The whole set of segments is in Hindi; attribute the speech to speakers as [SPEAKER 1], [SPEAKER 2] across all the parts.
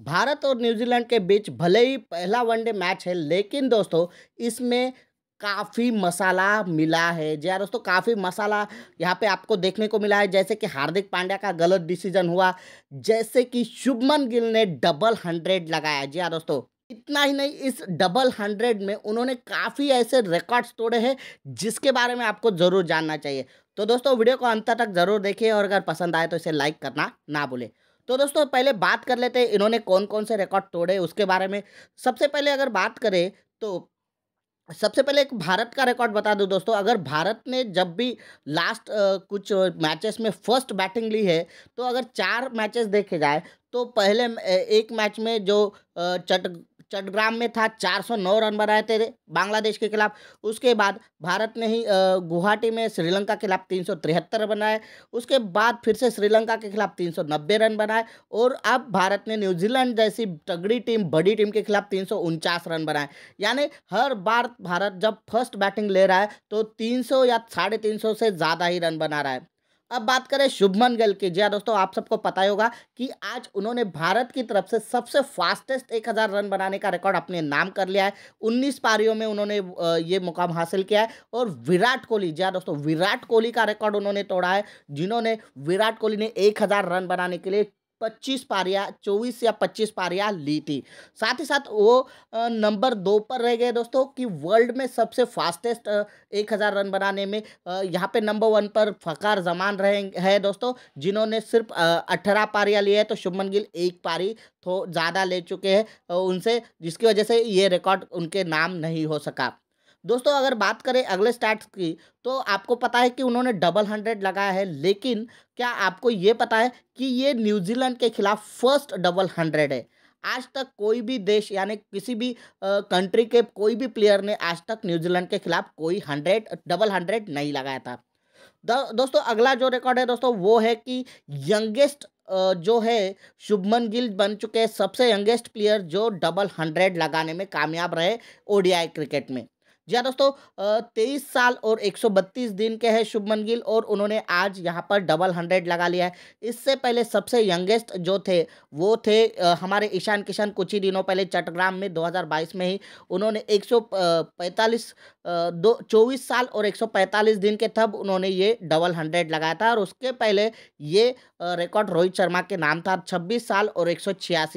[SPEAKER 1] भारत और न्यूजीलैंड के बीच भले ही पहला वनडे मैच है लेकिन दोस्तों इसमें काफ़ी मसाला मिला है जी हाँ दोस्तों काफ़ी मसाला यहाँ पे आपको देखने को मिला है जैसे कि हार्दिक पांड्या का गलत डिसीजन हुआ जैसे कि शुभमन गिल ने डबल हंड्रेड लगाया जी हाँ दोस्तों इतना ही नहीं इस डबल हंड्रेड में उन्होंने काफ़ी ऐसे रिकॉर्ड्स तोड़े हैं जिसके बारे में आपको ज़रूर जानना चाहिए तो दोस्तों वीडियो को अंत तक ज़रूर देखिए और अगर पसंद आए तो इसे लाइक करना ना भूलें तो दोस्तों पहले बात कर लेते हैं इन्होंने कौन कौन से रिकॉर्ड तोड़े उसके बारे में सबसे पहले अगर बात करें तो सबसे पहले एक भारत का रिकॉर्ड बता दूं दोस्तों अगर भारत ने जब भी लास्ट आ, कुछ मैचेस में फर्स्ट बैटिंग ली है तो अगर चार मैचेस देखे जाए तो पहले एक मैच में जो चट चटग्राम में था 409 रन बनाए थे बांग्लादेश के खिलाफ उसके बाद भारत ने ही गुवाहाटी में श्रीलंका के खिलाफ तीन बनाए उसके बाद फिर से श्रीलंका के खिलाफ 390 रन बनाए और अब भारत ने न्यूजीलैंड जैसी तगड़ी टीम बड़ी टीम के खिलाफ तीन रन बनाए यानी हर बार भारत जब फर्स्ट बैटिंग ले रहा है तो तीन या साढ़े से ज़्यादा ही रन बना रहा है अब बात करें शुभमन गिल की जी हाँ दोस्तों आप सबको पता ही होगा कि आज उन्होंने भारत की तरफ से सबसे फास्टेस्ट 1000 रन बनाने का रिकॉर्ड अपने नाम कर लिया है 19 पारियों में उन्होंने ये मुकाम हासिल किया है और विराट कोहली जी हाँ दोस्तों विराट कोहली का रिकॉर्ड उन्होंने तोड़ा है जिन्होंने विराट कोहली ने एक रन बनाने के लिए पच्चीस पारियाँ चौबीस या पच्चीस पारियाँ ली थी साथ ही साथ वो नंबर दो पर रह गए दोस्तों कि वर्ल्ड में सबसे फास्टेस्ट एक हज़ार रन बनाने में यहाँ पे नंबर वन पर फ़कार जमान रहे हैं दोस्तों जिन्होंने सिर्फ अट्ठारह पारियाँ ली है तो शुभमन गिल एक पारी तो ज़्यादा ले चुके हैं उनसे जिसकी वजह से ये रिकॉर्ड उनके नाम नहीं हो सका दोस्तों अगर बात करें अगले स्टार्ट की तो आपको पता है कि उन्होंने डबल हंड्रेड लगाया है लेकिन क्या आपको ये पता है कि ये न्यूजीलैंड के खिलाफ फर्स्ट डबल हंड्रेड है आज तक कोई भी देश यानी किसी भी कंट्री के कोई भी प्लेयर ने आज तक न्यूजीलैंड के खिलाफ कोई हंड्रेड डबल हंड्रेड नहीं लगाया था दोस्तों अगला जो रिकॉर्ड है दोस्तों वो है कि यंगेस्ट जो है शुभमन गिल बन चुके हैं सबसे यंगेस्ट प्लेयर जो डबल हंड्रेड लगाने में कामयाब रहे ओडीआई क्रिकेट में जी हाँ दोस्तों तेईस साल और एक सौ बत्तीस दिन के हैं शुभमन गिल और उन्होंने आज यहाँ पर डबल हंड्रेड लगा लिया है इससे पहले सबसे यंगेस्ट जो थे वो थे हमारे ईशान किशन कुछ ही दिनों पहले चट्टग्राम में 2022 में ही उन्होंने 145 दो चौबीस साल और 145 दिन के तब उन्होंने ये डबल हंड्रेड लगाया था और उसके पहले ये रिकॉर्ड रोहित शर्मा के नाम था छब्बीस साल और एक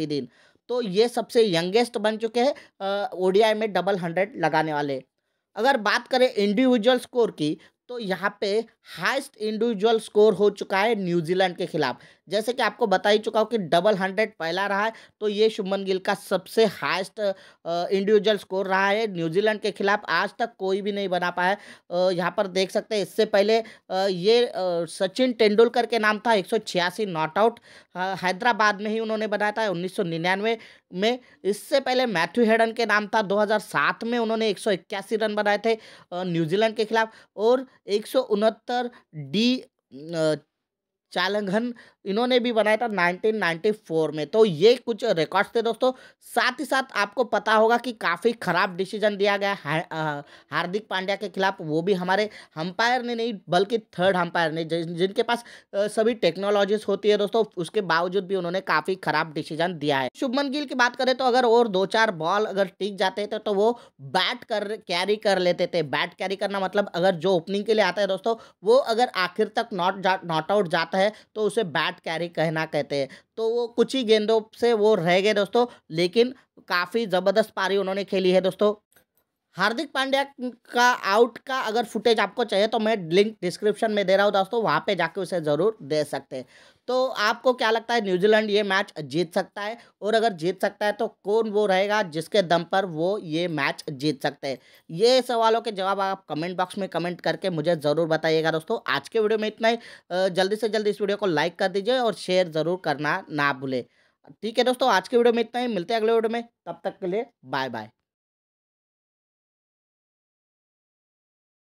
[SPEAKER 1] दिन तो ये सबसे यंगेस्ट बन चुके हैं ओडीआई में डबल हंड्रेड लगाने वाले अगर बात करें इंडिविजुअल स्कोर की तो यहाँ पे हाइस्ट इंडिविजुअल स्कोर हो चुका है न्यूजीलैंड के खिलाफ जैसे कि आपको बता ही चुका हूँ कि डबल हंड्रेड पहला रहा है तो ये शुभमन गिल का सबसे हाइस्ट इंडिविजुअल स्कोर रहा है न्यूजीलैंड के खिलाफ आज तक कोई भी नहीं बना पाया यहाँ पर देख सकते हैं इससे पहले आ, ये आ, सचिन तेंदुलकर के नाम था एक सौ छियासी नॉट आउट हैदराबाद में ही उन्होंने बनाया था उन्नीस सौ निन्यानवे में इससे पहले मैथ्यू हेडन के नाम था दो में उन्होंने एक रन बनाए थे न्यूजीलैंड के खिलाफ और एक सौ उनहत्तर डी चालघन इन्होंने भी बनाया था 1994 में तो ये कुछ रिकॉर्ड्स थे दोस्तों साथ ही साथ आपको पता होगा कि काफ़ी ख़राब डिसीजन दिया गया हार्दिक पांड्या के खिलाफ वो भी हमारे हम्पायर ने नहीं बल्कि थर्ड हम्पायर ने जिन, जिनके पास सभी टेक्नोलॉजीज होती है दोस्तों उसके बावजूद भी उन्होंने काफ़ी ख़राब डिसीजन दिया है शुभमन गिल की बात करें तो अगर और दो चार बॉल अगर टिक जाते थे तो वो बैट कर कैरी कर लेते थे बैट कैरी करना मतलब अगर जो ओपनिंग के लिए आता है दोस्तों वो अगर आखिर तक नॉट नॉट आउट जाता जाता है तो उसे बैट कैरी कहना कहते हैं तो वो कुछ ही गेंदों से वो रह गए दोस्तों लेकिन काफ़ी ज़बरदस्त पारी उन्होंने खेली है दोस्तों हार्दिक पांड्या का आउट का अगर फुटेज आपको चाहिए तो मैं लिंक डिस्क्रिप्शन में दे रहा हूँ दोस्तों वहाँ पे जाके उसे ज़रूर दे सकते हैं तो आपको क्या लगता है न्यूजीलैंड ये मैच जीत सकता है और अगर जीत सकता है तो कौन वो रहेगा जिसके दम पर वो ये मैच जीत सकते हैं ये सवालों के जवाब आप कमेंट बॉक्स में कमेंट करके मुझे ज़रूर बताइएगा दोस्तों आज के वीडियो में इतना ही जल्दी से जल्दी इस वीडियो को लाइक कर दीजिए और शेयर ज़रूर करना ना भूलें ठीक है दोस्तों आज के वीडियो में इतना ही मिलते हैं अगले वीडियो में तब तक के लिए बाय बाय